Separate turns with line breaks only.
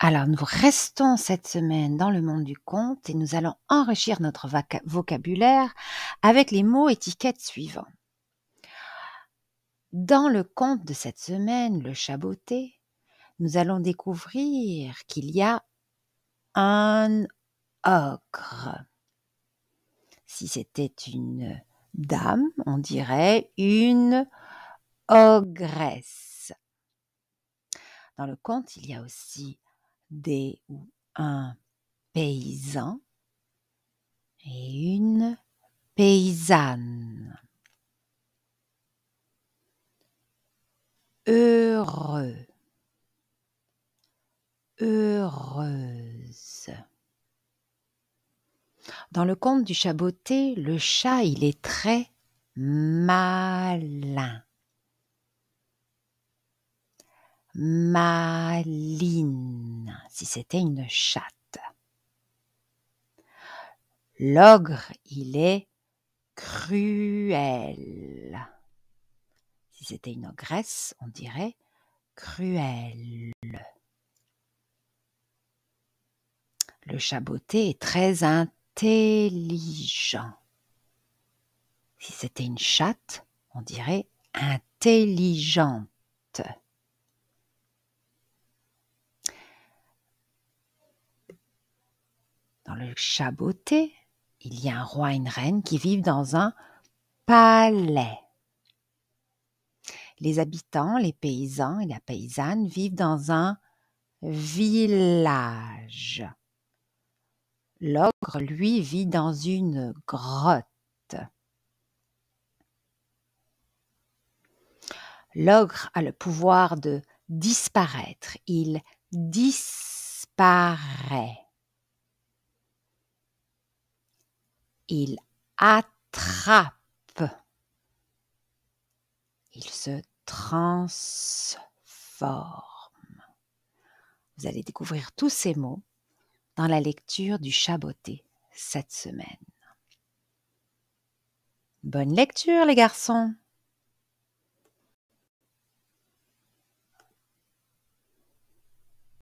Alors, nous restons cette semaine dans le monde du conte et nous allons enrichir notre vocabulaire avec les mots étiquettes suivants. Dans le conte de cette semaine, le chaboté, nous allons découvrir qu'il y a un ogre. Si c'était une dame, on dirait une ogresse. Dans le conte, il y a aussi des ou un paysan et une paysanne. Heureux, heureuse. Dans le conte du chat le chat, il est très malin. Maline si c'était une chatte. L'ogre, il est cruel. Si c'était une ogresse, on dirait cruel. Le chaboté est très intelligent. Si c'était une chatte, on dirait intelligente. Dans le chaboté, il y a un roi et une reine qui vivent dans un palais. Les habitants, les paysans et la paysanne vivent dans un village. L'ogre, lui, vit dans une grotte. L'ogre a le pouvoir de disparaître. Il disparaît. Il attrape. Il se transforme. Vous allez découvrir tous ces mots dans la lecture du Chaboté cette semaine. Bonne lecture les garçons